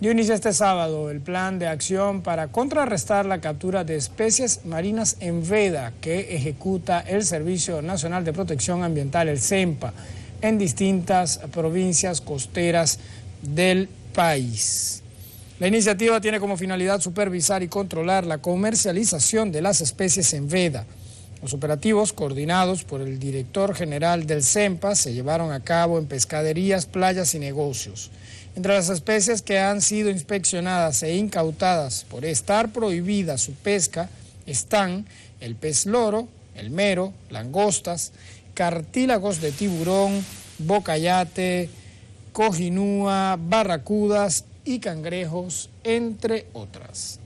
Yo inicio este sábado el plan de acción para contrarrestar la captura de especies marinas en veda que ejecuta el Servicio Nacional de Protección Ambiental, el CEMPA, en distintas provincias costeras del país. La iniciativa tiene como finalidad supervisar y controlar la comercialización de las especies en veda los operativos, coordinados por el director general del CEMPA, se llevaron a cabo en pescaderías, playas y negocios. Entre las especies que han sido inspeccionadas e incautadas por estar prohibida su pesca están el pez loro, el mero, langostas, cartílagos de tiburón, bocayate, cojinúa, barracudas y cangrejos, entre otras.